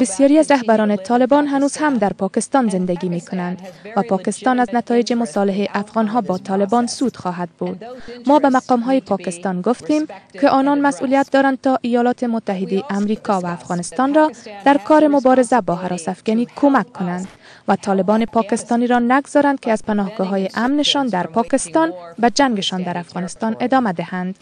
بسیاری از رهبران طالبان هنوز هم در پاکستان زندگی می کنند و پاکستان از نتایج مصالحه افغانها با طالبان سود خواهد بود. ما به مقام های پاکستان گفتیم که آنان مسئولیت دارند تا ایالات متحده امریکا و افغانستان را در کار مبارزه با حراس افغانی کمک کنند و طالبان پاکستانی را نگذارند که از پناهگاه های امنشان در پاکستان و جنگشان در افغانستان ادامه دهند.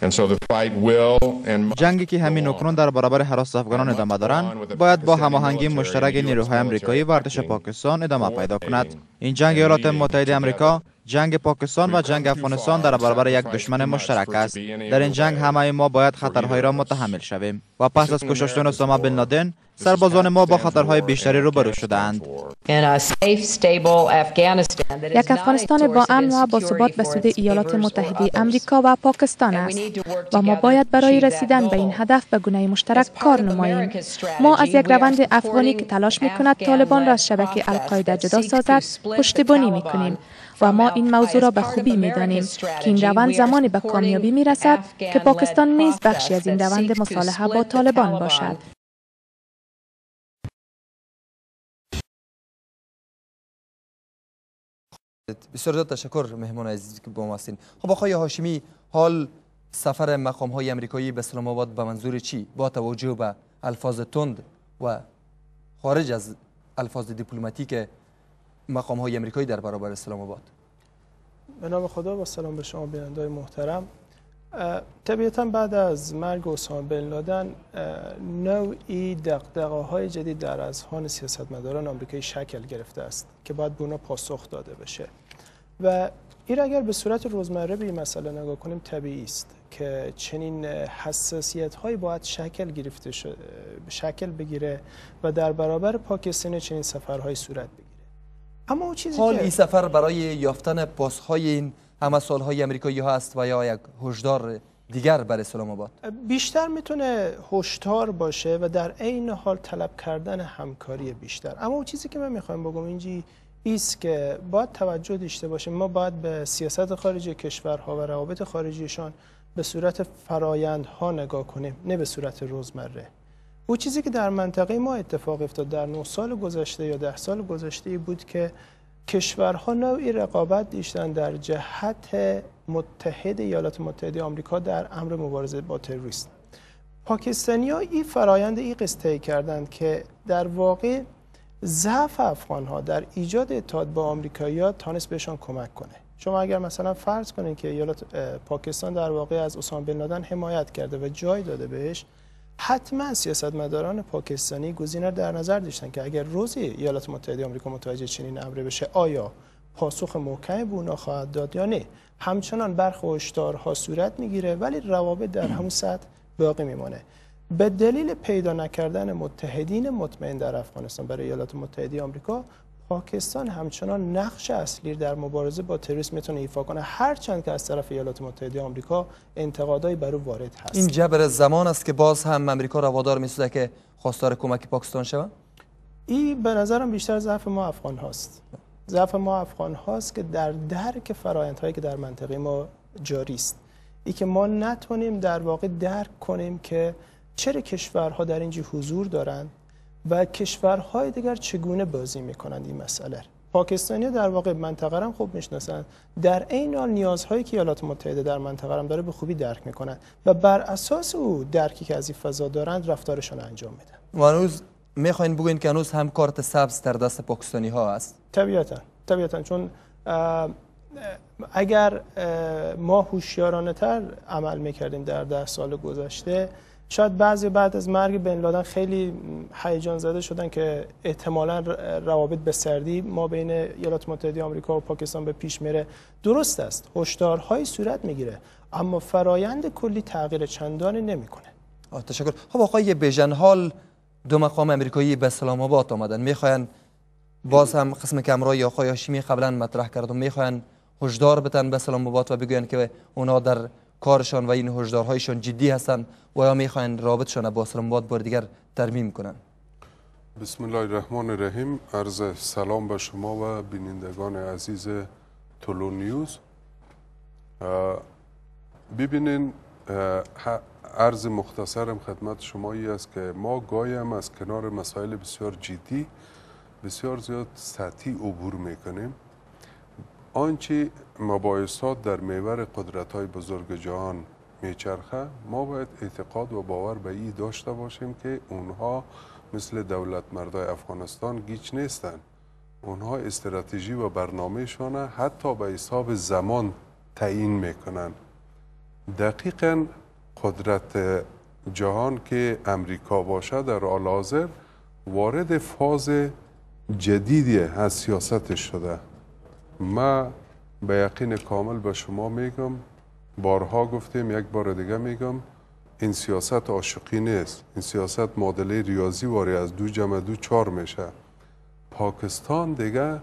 جنگی که همین اکنون در برابر حراس ادامه دارند باید با هماهنگی مشترک نیروهای آمریکایی و ارتش پاکستان ادامه پیدا کند این جنگ ایالات متحده آمریکا جنگ پاکستان و جنگ افغانستان در برابر یک دشمن مشترک است در این جنگ همه ما باید خطرهایی را متحمل شویم و پس از کشش اسامه بن لادن سربازان ما با خطرهای بیشتری روبرو اند. یک افغانستان با امن و با ثبات به سود ایالات متحده امریکا و پاکستان است و ما باید برای رسیدن به این هدف به گونه مشترک کار نماییم. ما از یک روند افغانی که تلاش می کند طالبان را از شبکه القاعده جدا سازد پشتیبانی می کنیم. و ما این موضوع را به خوبی می دانیم که این روند زمانی به کامیابی می رسد که پاکستان نیز بخشی از این روند مصالحه با طالبان باشد. بسیار زیاد تشکر مهمان عزیز که با ما هستین خب آقای هاشمی حال سفر مقام های امریکایی به اسلام آباد به منظور چی با توجه به الفاظ تند و خارج از الفاظ دیپلماتیک مقام های امریکایی در برابر اسلام آباد به نام خدا و سلام به شما بیننده محترم طبیعتا بعد از مرگ اسامه بن لادن نوعی دقدقه های جدید در سیاست مداران آمریکایی شکل گرفته است که باید به پاسخ داده بشه و این اگر به صورت روزمره به این مسئله نگاه کنیم طبیعی است که چنین حساسیت هایی باید شکل گرفته شد، شکل بگیره و در برابر پاکستان چنین سفرهای صورت بگیره اما چیزی حال که... سفر برای یافتن های این اما از سالهای امریکایی ها است و یا یک هشدار دیگر برای سلام آباد بیشتر میتونه هشدار باشه و در عین حال طلب کردن همکاری بیشتر اما اون چیزی که من میخوام بگم اینجی ایست که باید توجه داشته باشه ما باید به سیاست خارجی کشورها و روابط خارجیشان به صورت فرایندها نگاه کنیم نه به صورت روزمره او چیزی که در منطقه ما اتفاق افتاد در نه سال گذشته یا ده سال گذشته بود که کشورها نوعی رقابت داشتن در جهت متحد ایالات متحده آمریکا در امر مبارزه با تروریسم پاکستانی ها این فرایند ای قصه کردند که در واقع ضعف افغان ها در ایجاد اتحاد با آمریکایی ها تانست بهشان کمک کنه شما اگر مثلا فرض کنید که ایالات پاکستان در واقع از اسام بن حمایت کرده و جای داده بهش حتما سیاستمداران پاکستانی گزینه در نظر داشتن که اگر روزی ایالات متحده آمریکا متوجه چنین امری بشه آیا پاسخ محکم بونا خواهد داد یا نه همچنان برخ هشدارها صورت میگیره ولی روابط در همون سطح باقی میمانه به دلیل پیدا نکردن متحدین مطمئن در افغانستان برای ایالات متحده آمریکا پاکستان همچنان نقش اصلی در مبارزه با تروریسم میتونه ایفا کنه هرچند که از طرف ایالات متحده آمریکا انتقادایی بر او وارد هست این جبر زمان است که باز هم امریکا روادار میسوزه که خواستار کمک پاکستان شود این به نظرم بیشتر ضعف ما افغان هاست ضعف ما افغان هاست که در درک فرایندهایی که در منطقه ما جاری است ای که ما نتونیم در واقع درک کنیم که چرا کشورها در اینجا حضور دارند و کشورهای دیگر چگونه بازی میکنند این مسئله پاکستانی در واقع منطقه هم خوب میشناسن در این حال نیازهایی که ایالات متحده در منطقه هم داره به خوبی درک میکنند و بر اساس او درکی که از این فضا دارند رفتارشان انجام میدن و هنوز میخواین بگوین که هنوز هم کارت سبز در دست پاکستانی ها است طبیعتا طبیعتا چون اگر ما هوشیارانه تر عمل میکردیم در ده سال گذشته شاید بعضی بعد از مرگ بن لادن خیلی هیجان زده شدن که احتمالا روابط به سردی ما بین ایالات متحده آمریکا و پاکستان به پیش میره درست است هشدارهایی صورت میگیره اما فرایند کلی تغییر چندانی نمیکنه تشکر خب آقای حال دو مقام آمریکایی به سلام آباد آمدن میخواین باز هم قسم کمرای آقای هاشمی قبلا مطرح کردم میخواین هشدار بتن به سلام آباد و بگوین که اونا در کارشان و این هشدارهایشان جدی هستند و یا میخواین رابطشان با اسلامباد بار دیگر ترمیم کنند بسم الله الرحمن الرحیم عرض سلام به شما و بینندگان عزیز تولو نیوز ببینین عرض مختصرم خدمت شما ای است که ما گایم از کنار مسائل بسیار جدی بسیار زیاد سطحی عبور میکنیم آنچه مباحثات در میور قدرت های بزرگ جهان میچرخه ما باید اعتقاد و باور به این داشته باشیم که اونها مثل دولت مردای افغانستان گیچ نیستن اونها استراتژی و شانه حتی به حساب زمان تعیین میکنن دقیقا قدرت جهان که امریکا باشه در حال وارد فاز جدیدی از سیاستش شده ما به یقین کامل به شما میگم بارها گفتیم یک بار دیگه میگم این سیاست عاشقی نیست این سیاست معادله ریاضی واری از دو جمع دو چار میشه پاکستان دیگه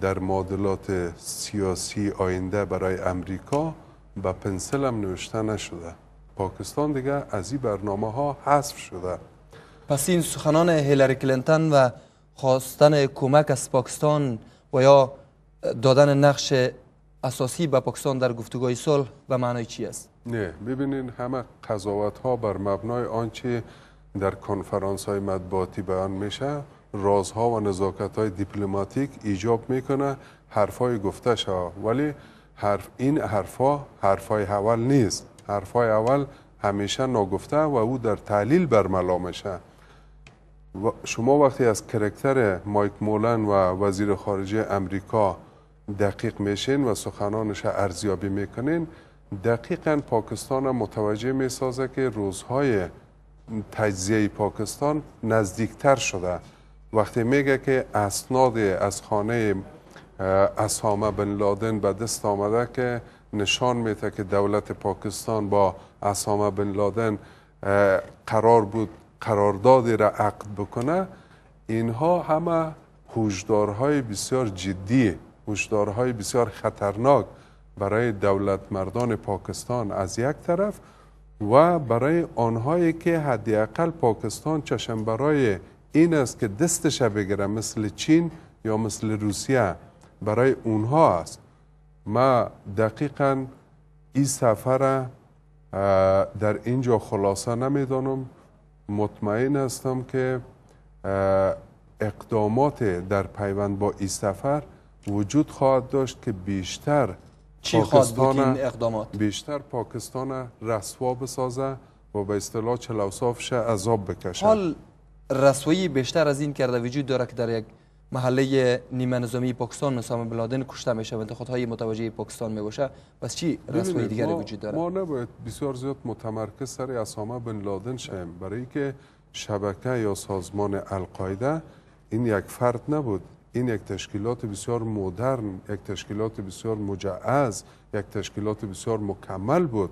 در معادلات سیاسی آینده برای امریکا با پنسل هم نوشته نشده پاکستان دیگه از این برنامه ها حذف شده پس این سخنان هیلری کلینتون و خواستن کمک از پاکستان و یا دادن نقش اساسی با پاکستان در گفتگوهای صلح به معنای چی است نه ببینین همه قضاوت ها بر مبنای آنچه در کنفرانس های مطبوعاتی بیان میشه رازها و نزاکت های دیپلماتیک ایجاب میکنه های گفته شد ولی حرف این حرف های اول نیست های اول همیشه ناگفته و او در تحلیل برملا میشه شما وقتی از کرکتر مایک مولن و وزیر خارجه امریکا دقیق میشین و سخنانش ارزیابی میکنین دقیقا پاکستان متوجه میسازه که روزهای تجزیه پاکستان نزدیکتر شده وقتی میگه که اسناد از خانه اسامه بن لادن به دست آمده که نشان میده که دولت پاکستان با اسامه بن لادن قرار بود قراردادی را عقد بکنه اینها همه هوشدارهای بسیار جدی. هشدارهای بسیار خطرناک برای دولت مردان پاکستان از یک طرف و برای آنهایی که حداقل پاکستان چشم برای این است که دستش بگیره مثل چین یا مثل روسیه برای اونها است ما دقیقا این سفر در اینجا خلاصه نمیدانم مطمئن هستم که اقدامات در پیوند با این سفر وجود خواهد داشت که بیشتر چی پاکستان اقدامات؟ بیشتر پاکستان رسوا بسازه و به اصطلاح چلوصافش عذاب بکشه حال رسوایی بیشتر از این کرده وجود داره که در یک محله نیمه نظامی پاکستان اسامه بن لادن کشته میشه و های متوجه پاکستان میباشه بس چی رسوایی دیگری وجود داره ما نباید بسیار زیاد متمرکز سر اسامه بن لادن شیم برای که شبکه یا سازمان القاعده این یک فرد نبود این یک تشکیلات بسیار مدرن یک تشکیلات بسیار مجعز یک تشکیلات بسیار مکمل بود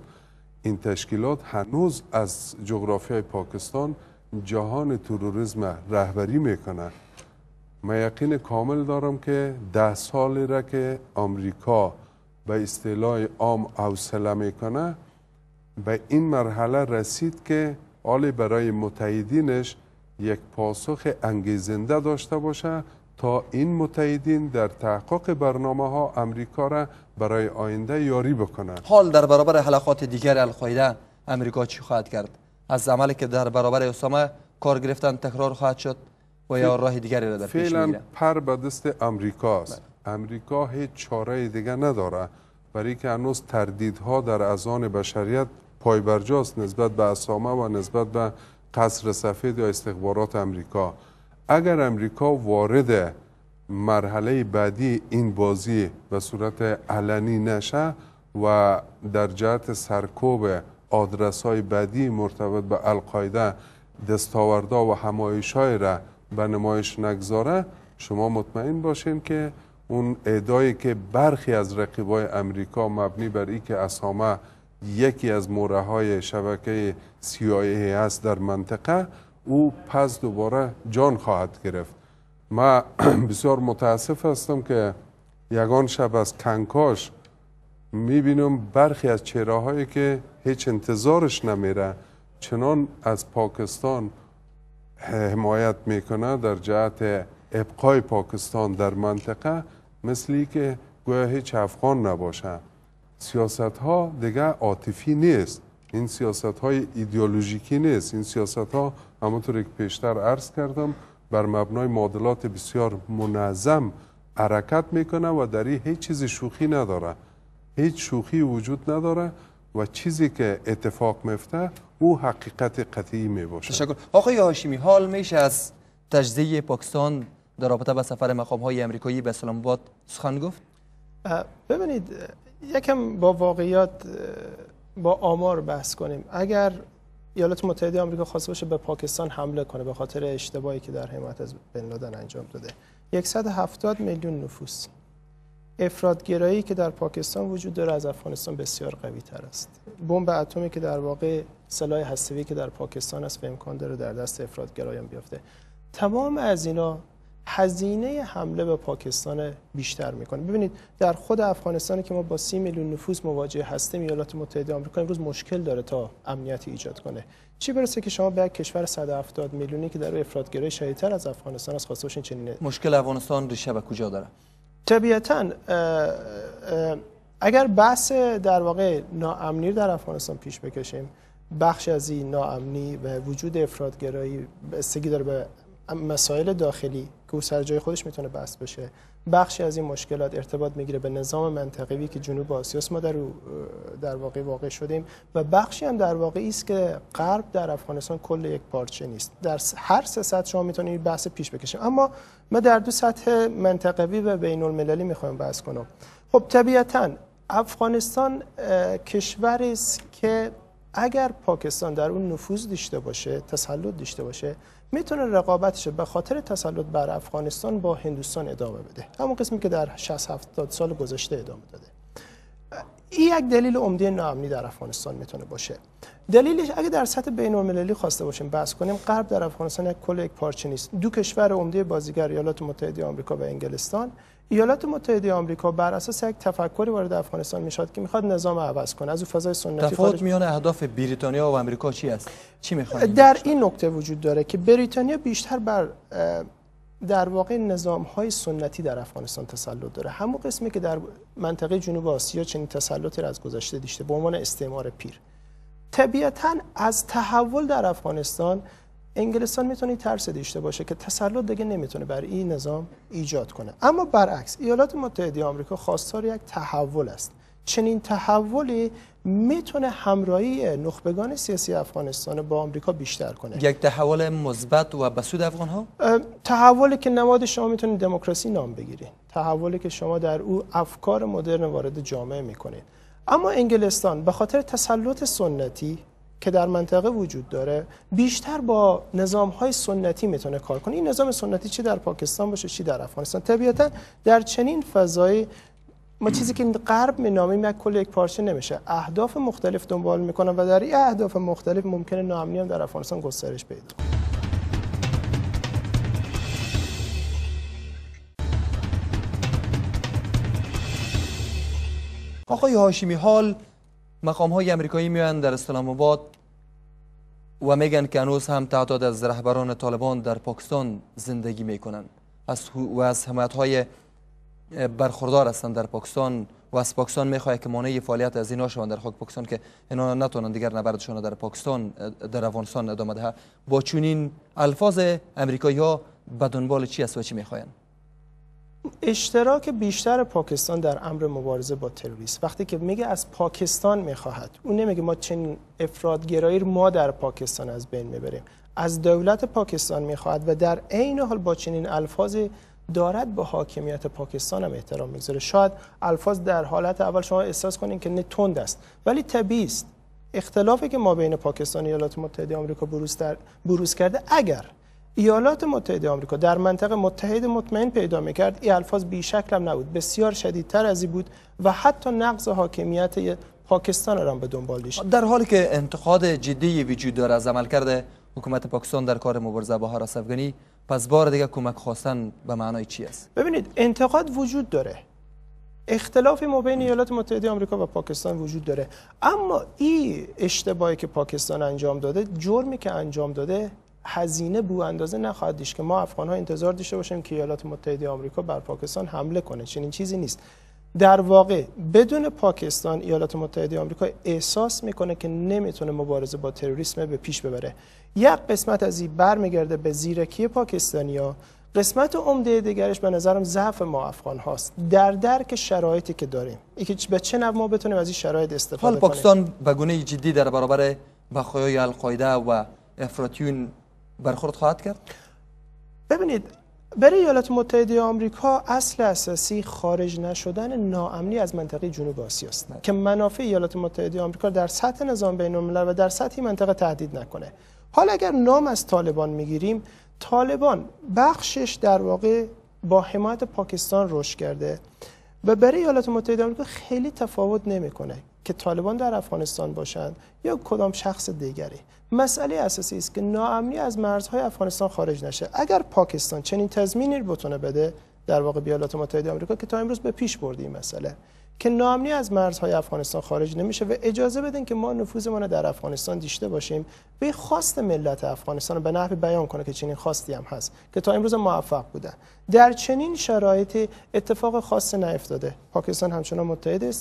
این تشکیلات هنوز از جغرافیای پاکستان جهان تروریسم رهبری میکنه من یقین کامل دارم که ده سالی را که آمریکا به اصطلاح عام حوصله میکنه به این مرحله رسید که آلی برای متحدینش یک پاسخ انگیزنده داشته باشه تا این متحدین در تحقق برنامه ها امریکا را برای آینده یاری بکنند حال در برابر حلقات دیگر القایده امریکا چی خواهد کرد از عملی که در برابر اسامه کار گرفتن تکرار خواهد شد و یا راه دیگری را در پیش فعلا پر به دست امریکاست امریکا هیچ چاره دیگر نداره برای که هنوز تردیدها در ازان بشریت پایبرجاست نسبت به اسامه و نسبت به قصر سفید یا استخبارات امریکا اگر امریکا وارد مرحله بعدی این بازی به صورت علنی نشه و در جهت سرکوب آدرس های بعدی مرتبط به القایده دستاوردا و همایش های را به نمایش نگذاره شما مطمئن باشین که اون ادعایی که برخی از رقیبای امریکا مبنی بر ای که اسامه یکی از موره های شبکه سیایه هست در منطقه او پس دوباره جان خواهد گرفت ما بسیار متاسف هستم که یگان شب از کنکاش میبینم برخی از چهره هایی که هیچ انتظارش نمیره چنان از پاکستان حمایت میکنه در جهت ابقای پاکستان در منطقه مثلی که گویا هیچ افغان نباشه سیاست ها دیگه عاطفی نیست این سیاست های ایدئولوژیکی نیست این سیاست ها همانطور که پیشتر عرض کردم بر مبنای معادلات بسیار منظم حرکت میکنه و در این هیچ چیز شوخی نداره هیچ شوخی وجود نداره و چیزی که اتفاق میفته او حقیقت قطعی میباشه آقا تشکر آقای هاشمی حال میشه از تجزیه پاکستان در رابطه با سفر مقام های امریکایی به اسلام آباد سخن گفت ببینید یکم با واقعیات با آمار بحث کنیم اگر ایالات متحده آمریکا خواسته باشه به پاکستان حمله کنه به خاطر اشتباهی که در حمایت از بن لادن انجام داده 170 میلیون نفوس گرایی که در پاکستان وجود داره از افغانستان بسیار قوی تر است بمب اتمی که در واقع سلاح هسته‌ای که در پاکستان است و امکان داره در دست گرایان بیفته تمام از اینا هزینه حمله به پاکستان بیشتر میکنه ببینید در خود افغانستان که ما با سی میلیون نفوس مواجه هستیم ایالات متحده آمریکا امروز مشکل داره تا امنیتی ایجاد کنه چی برسه که شما به یک کشور 170 میلیونی که در افرادگرایی شدیدتر از افغانستان است خواسته باشین چنین مشکل افغانستان ریشه به کجا داره طبیعتا اگر بحث در واقع ناامنی در افغانستان پیش بکشیم بخش از این ناامنی و وجود افرادگرایی بستگی داره به مسائل داخلی که او سر جای خودش میتونه بس بشه بخشی از این مشکلات ارتباط میگیره به نظام منطقوی که جنوب آسیاس ما در او در واقع واقع شدیم و بخشی هم در واقع است که غرب در افغانستان کل یک پارچه نیست در هر سه سطح شما میتونید بحث پیش بکشیم اما ما در دو سطح منطقوی و بین المللی میخوایم بحث کنم خب طبیعتا افغانستان کشوری است که اگر پاکستان در اون نفوذ داشته باشه تسلط داشته باشه میتونه رقابتش به خاطر تسلط بر افغانستان با هندوستان ادامه بده همون قسمی که در 60 70 سال گذشته ادامه داده این یک دلیل عمده ناامنی در افغانستان میتونه باشه دلیلش اگه در سطح بین المللی خواسته باشیم بحث کنیم غرب در افغانستان یک کل یک پارچه نیست دو کشور عمده بازیگر ایالات متحده آمریکا و انگلستان ایالات متحده آمریکا بر اساس یک تفکری وارد افغانستان میشد که میخواد نظام عوض کنه از او فضای سنتی تفاوت میان اهداف بریتانیا و آمریکا چی است چی میخواد در این نکته وجود داره که بریتانیا بیشتر بر در واقع نظام های سنتی در افغانستان تسلط داره همون قسمی که در منطقه جنوب آسیا چنین تسلطی را از گذشته دیشته به عنوان استعمار پیر طبیعتا از تحول در افغانستان انگلستان میتونه ترس داشته باشه که تسلط دیگه نمیتونه بر این نظام ایجاد کنه اما برعکس ایالات متحده آمریکا خواستار یک تحول است چنین تحولی میتونه همراهی نخبگان سیاسی افغانستان با آمریکا بیشتر کنه یک تحول مثبت و بسود افغان ها تحولی که نماد شما میتونه دموکراسی نام بگیره تحولی که شما در او افکار مدرن وارد جامعه میکنید اما انگلستان به خاطر تسلط سنتی که در منطقه وجود داره بیشتر با نظام های سنتی میتونه کار کنه این نظام سنتی چی در پاکستان باشه چی در افغانستان طبیعتا در چنین فضای ما چیزی که غرب مینامیم یک کل یک پارچه نمیشه اهداف مختلف دنبال میکنن و در این اهداف مختلف ممکنه نامنی هم در افغانستان گسترش پیدا آقای هاشمی حال مقام های امریکایی میان در اسلام آباد و میگن که هنوز هم تعداد از رهبران طالبان در پاکستان زندگی میکنند از و از حمایت های برخوردار هستند در پاکستان و از پاکستان میخواه که مانع فعالیت از اینا شوند در خاک پاکستان که اینا نتونن دیگر نبردشان در پاکستان در افغانستان ادامه ده با چونین الفاظ امریکایی ها به دنبال چی است و چی اشتراک بیشتر پاکستان در امر مبارزه با تروریسم وقتی که میگه از پاکستان میخواهد اون نمیگه ما چنین افرادگرایی ما در پاکستان از بین میبریم از دولت پاکستان میخواهد و در عین حال با چنین الفاظی دارد به حاکمیت پاکستان هم احترام میگذاره شاید الفاظ در حالت اول شما احساس کنین که نه تند است ولی طبیعی است اختلافی که ما بین پاکستان و ایالات متحده آمریکا بروز, در کرده اگر ایالات متحده آمریکا در منطقه متحد مطمئن پیدا میکرد این الفاظ بیشکل هم نبود بسیار شدیدتر از این بود و حتی نقض حاکمیت پاکستان را هم به دنبال داشت در حالی که انتقاد جدی وجود داره از کرده حکومت پاکستان در کار مبارزه با هراس افغانی پس بار دیگه کمک خواستن به معنای چی است ببینید انتقاد وجود داره ما بین ایالات متحده آمریکا و پاکستان وجود داره اما این اشتباهی که پاکستان انجام داده جرمی که انجام داده هزینه بو اندازه نخواهد که ما افغان ها انتظار داشته باشیم که ایالات متحده آمریکا بر پاکستان حمله کنه چنین چیزی نیست در واقع بدون پاکستان ایالات متحده آمریکا احساس میکنه که نمیتونه مبارزه با تروریسم به پیش ببره یک قسمت از این برمیگرده به زیرکی پاکستانیا قسمت عمده دیگرش به نظرم ضعف ما افغان هاست در درک شرایطی که داریم اینکه به چه نوع ما بتونیم از این شرایط استفاده کنیم پاکستان به گونه جدی در برابر بخوای القاعده و افراطیون برخورد خواهد کرد ببینید برای ایالات متحده آمریکا اصل اساسی خارج نشدن ناامنی از منطقه جنوب آسیا است که منافع ایالات متحده آمریکا در سطح نظام بین و در سطح منطقه تهدید نکنه حالا اگر نام از طالبان میگیریم طالبان بخشش در واقع با حمایت پاکستان رشد کرده و برای ایالات متحده آمریکا خیلی تفاوت نمیکنه که طالبان در افغانستان باشند یا کدام شخص دیگری مسئله اساسی است که ناامنی از مرزهای افغانستان خارج نشه اگر پاکستان چنین تضمینی رو بتونه بده در واقع بیالات متحده آمریکا که تا امروز به پیش برده این مسئله که نامنی از مرزهای افغانستان خارج نمیشه و اجازه بدن که ما نفوذمون در افغانستان دیشته باشیم به خواست ملت افغانستان رو به نحوی بیان کنه که چنین خواستی هم هست که تا امروز موفق بودن در چنین شرایطی اتفاق خاص نیفتاده پاکستان همچنان متحد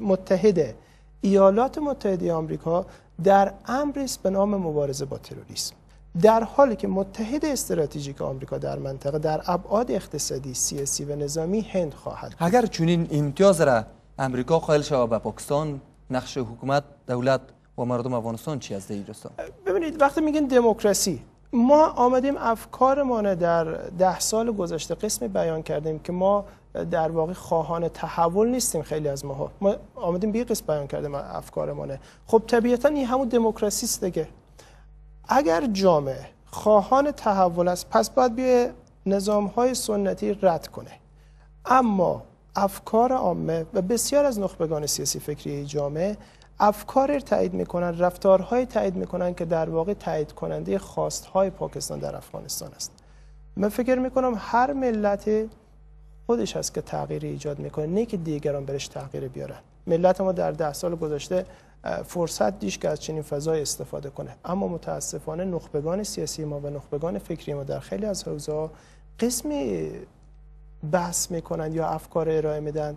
متحده ایالات متحده آمریکا در امریست به نام مبارزه با تروریسم در حالی که متحد استراتژیک آمریکا در منطقه در ابعاد اقتصادی، سیاسی و نظامی هند خواهد اگر چنین امتیاز را امریکا قائل شود به پاکستان نقش حکومت، دولت و مردم افغانستان چی از دیگه ببینید وقتی میگن دموکراسی ما آمدیم افکارمانه در ده سال گذشته قسمی بیان کردیم که ما در واقع خواهان تحول نیستیم خیلی از ماها ما آمدیم به قسم بیان کردیم افکارمانه خب طبیعتا این همون دموکراسی است دیگه اگر جامعه خواهان تحول است پس باید بیه نظام های سنتی رد کنه اما افکار عامه و بسیار از نخبگان سیاسی فکری جامعه افکار تایید میکنن رفتارهای تایید میکنن که در واقع تایید کننده خواستهای پاکستان در افغانستان است من فکر میکنم هر ملت خودش هست که تغییری ایجاد میکنه نه که دیگران برش تغییر بیارن ملت ما در ده سال گذشته فرصت دیش که از چنین فضای استفاده کنه اما متاسفانه نخبگان سیاسی ما و نخبگان فکری ما در خیلی از حوزه قسمی بحث میکنند یا افکار ارائه میدن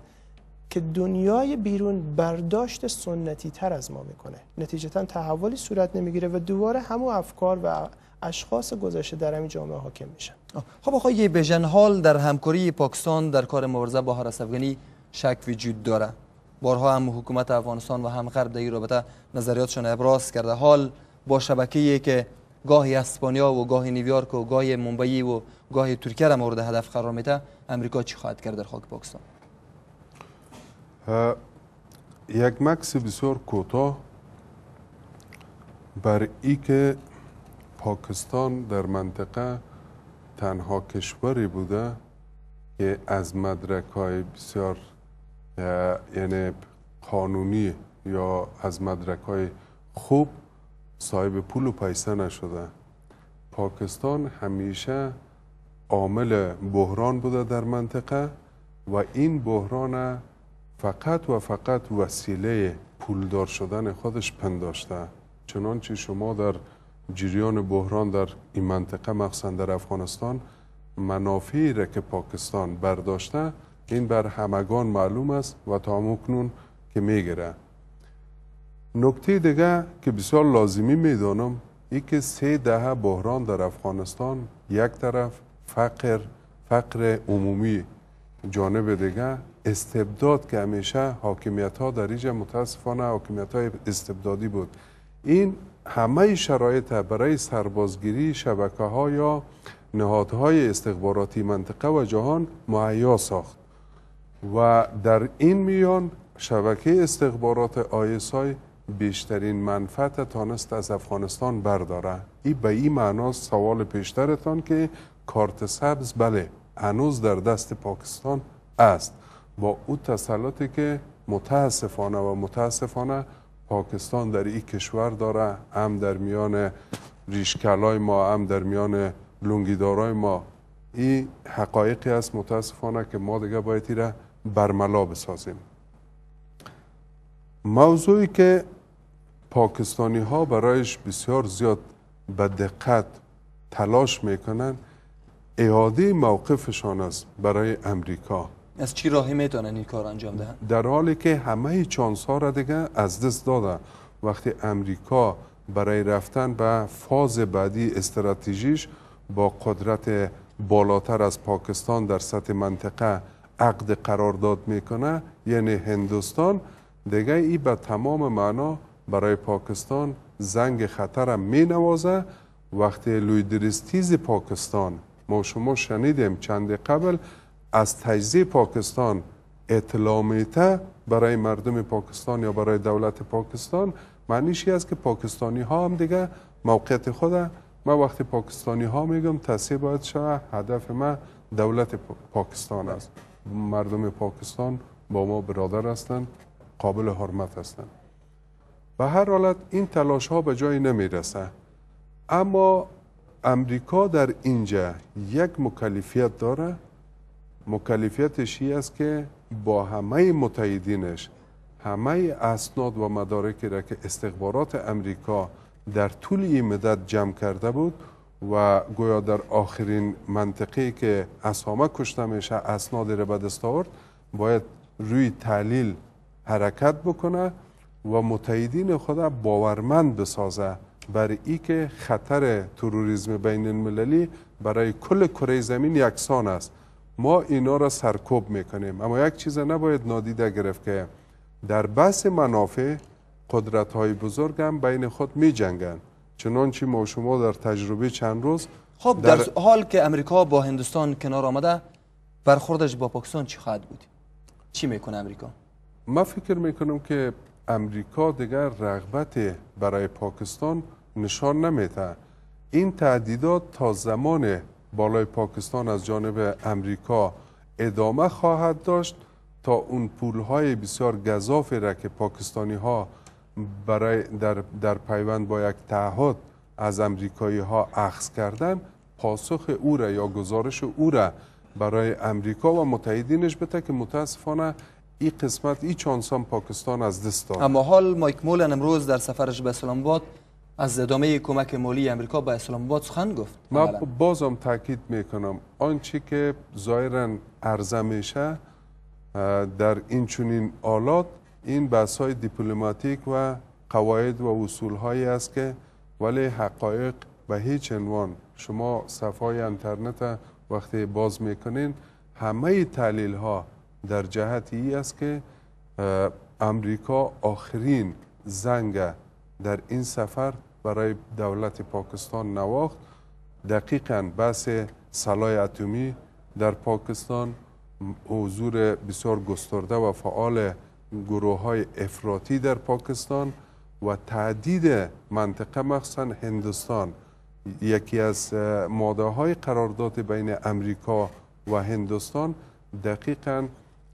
که دنیای بیرون برداشت سنتی تر از ما میکنه نتیجتا تحولی صورت نمیگیره و دوباره همو افکار و اشخاص گذشته در همین جامعه حاکم میشن خب آقای بژن حال در همکاری پاکستان در کار مبارزه با هرس افغانی شک وجود داره بارها هم حکومت افغانستان و هم غرب در این رابطه نظریاتشان ابراز کرده حال با شبکه‌ای که گاهی اسپانیا و گاهی نیویورک و گاهی ممبئی و گاهی ترکیه را مورد هدف قرار میده امریکا چی خواهد کرد در خاک پاکستان یک مکس بسیار کوتاه بر ای که پاکستان در منطقه تنها کشوری بوده که از مدرک های بسیار یعنی قانونی یا از مدرک های خوب صاحب پول و پیسه نشده پاکستان همیشه عامل بحران بوده در منطقه و این بحران فقط و فقط وسیله پولدار شدن خودش پنداشته چنانچه شما در جریان بحران در این منطقه مخصوصا در افغانستان منافعی را که پاکستان برداشته این بر همگان معلوم است و تا مکنون که میگیره نکته دیگه که بسیار لازمی میدانم ای که سه دهه بحران در افغانستان یک طرف فقر فقر عمومی جانب دیگه استبداد که همیشه حاکمیت ها در اینجا متاسفانه حاکمیت های استبدادی بود این همه شرایط برای سربازگیری شبکه ها یا نهادهای استخباراتی منطقه و جهان معیا ساخت و در این میان شبکه استخبارات آیسای بیشترین منفعت تانست از افغانستان برداره این به این معنا سوال پیشترتان که کارت سبز بله هنوز در دست پاکستان است با او تسلطی که متاسفانه و متاسفانه پاکستان در این کشور داره هم در میان ریشکلای ما هم در میان لنگیدارای ما این حقایقی است متاسفانه که ما دیگه باید را برملا بسازیم موضوعی که پاکستانی ها برایش بسیار زیاد به دقت تلاش میکنن اعاده موقفشان است برای امریکا از چی راهی میتونن این کار انجام دهن؟ در حالی که همه چانس ها را دیگه از دست داده، وقتی امریکا برای رفتن به فاز بعدی استراتژیش با قدرت بالاتر از پاکستان در سطح منطقه عقد داد میکنه یعنی هندوستان دیگه ای به تمام معنا برای پاکستان زنگ خطر می نوازه وقتی لویدرستیز پاکستان ما شما شنیدیم چند قبل از تجزیه پاکستان اطلاع میته برای مردم پاکستان یا برای دولت پاکستان معنیشی است که پاکستانی ها هم دیگه موقعیت خود من وقتی پاکستانی ها میگم تصیب باید شود هدف من دولت پاکستان است مردم پاکستان با ما برادر هستند قابل حرمت هستند به هر حالت این تلاش ها به جایی نمیرسه اما امریکا در اینجا یک مکلفیت داره مکلفیتش این است که با همه متحدینش همه اسناد و مدارکی را که استخبارات امریکا در طول این مدت جمع کرده بود و گویا در آخرین منطقه که اسامه کشته میشه اسناد را به آورد باید روی تحلیل حرکت بکنه و متحدین خود باورمند بسازه برای ای که خطر تروریسم بین المللی برای کل کره زمین یکسان است ما اینا را سرکوب میکنیم اما یک چیز نباید نادیده گرفت که در بحث منافع قدرت های بزرگ هم بین خود می جنگن چنانچه ما شما در تجربه چند روز خب در, در حال که امریکا با هندوستان کنار آمده برخوردش با پاکستان چی خواهد بود؟ چی میکنه امریکا؟ ما فکر میکنم که امریکا دیگر رغبت برای پاکستان نشان نمیده این تعدیدات تا زمان بالای پاکستان از جانب امریکا ادامه خواهد داشت تا اون پولهای بسیار گذافی را که پاکستانی ها برای در, در پیوند با یک تعهد از امریکایی ها اخذ کردن پاسخ او را یا گزارش او را برای امریکا و متحدینش بته که متاسفانه این قسمت ای چانسان پاکستان از دست داره اما حال مایک مولن امروز در سفرش به اسلام از ادامه کمک مالی امریکا به اسلام آباد سخن گفت ما بازم تاکید میکنم آنچه که ظاهرا عرضه میشه در این چنین آلات این بحث های دیپلماتیک و قواعد و اصول هایی است که ولی حقایق به هیچ عنوان شما صفحه اینترنت وقتی باز میکنین همه تحلیل ها در جهت ای است که امریکا آخرین زنگ در این سفر برای دولت پاکستان نواخت دقیقا بحث سلای اتمی در پاکستان حضور بسیار گسترده و فعال گروه های افراطی در پاکستان و تعدید منطقه مخصوصا هندستان یکی از ماده های قرارداد بین امریکا و هندستان دقیقا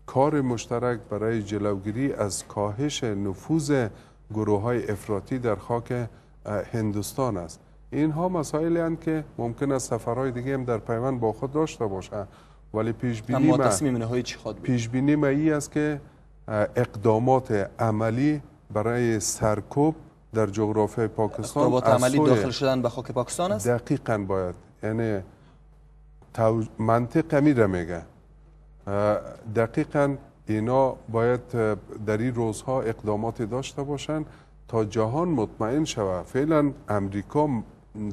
کار مشترک برای جلوگیری از کاهش نفوذ گروه های افراطی در خاک هندوستان است اینها مسائلی هستند که ممکن است سفرهای دیگه هم در پیوند با خود داشته باشه ولی پیش بینی ما پیش بینی ما ای است که اقدامات عملی برای سرکوب در جغرافیای پاکستان اقدامات عملی داخل شدن به خاک پاکستان است دقیقا باید یعنی منطق میره میگه دقیقا اینا باید در این روزها اقدامات داشته باشند تا جهان مطمئن شود فعلا امریکا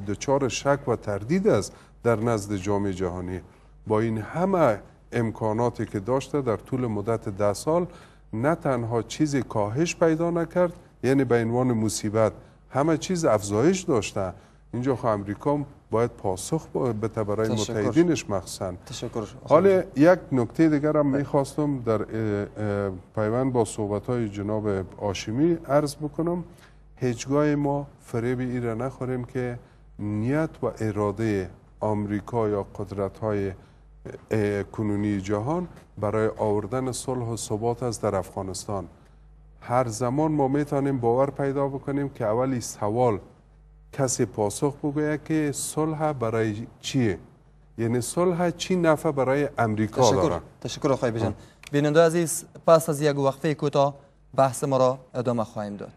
دچار شک و تردید است در نزد جامعه جهانی با این همه امکاناتی که داشته در طول مدت ده سال نه تنها چیزی کاهش پیدا نکرد یعنی به عنوان مصیبت همه چیز افزایش داشته اینجا خواه خب امریکا باید پاسخ بده برای متحدینش مخصن تشکر حال یک نکته دیگر هم بله. میخواستم در پیوند با صحبت های جناب آشمی عرض بکنم هیچگاه ما فریب را نخوریم که نیت و اراده آمریکا یا قدرت های کنونی جهان برای آوردن صلح و ثبات است در افغانستان هر زمان ما میتونیم باور پیدا بکنیم که اولی سوال کسی پاسخ بگوید که صلح برای چیه یعنی صلح چی نفع برای امریکا تشکر. داره تشکر آقای بجان بیننده عزیز پس از یک وقفه کوتاه بحث ما را ادامه خواهیم داد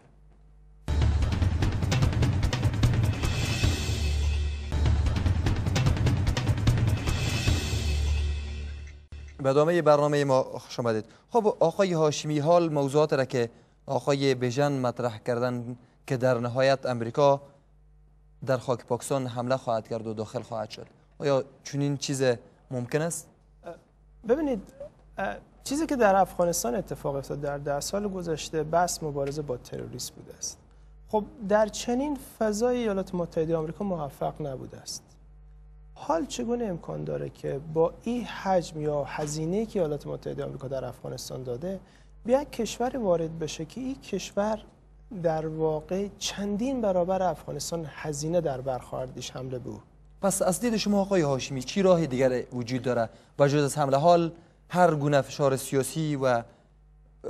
به ادامه برنامه ما خوش آمدید خب آقای هاشمی حال موضوعات را که آقای بژن مطرح کردن که در نهایت امریکا در خاک پاکستان حمله خواهد کرد و داخل خواهد شد آیا چنین چیز ممکن است ببینید چیزی که در افغانستان اتفاق افتاد در ده سال گذشته بس مبارزه با تروریسم بوده است خب در چنین فضای ایالات متحده آمریکا موفق نبوده است حال چگونه امکان داره که با این حجم یا هزینه که ایالات متحده آمریکا در افغانستان داده بیا کشور وارد بشه که این کشور در واقع چندین برابر افغانستان هزینه در برخوردش حمله بود پس از دید شما آقای هاشمی چی راه دیگر وجود داره و جز از حمله حال هر گونه فشار سیاسی و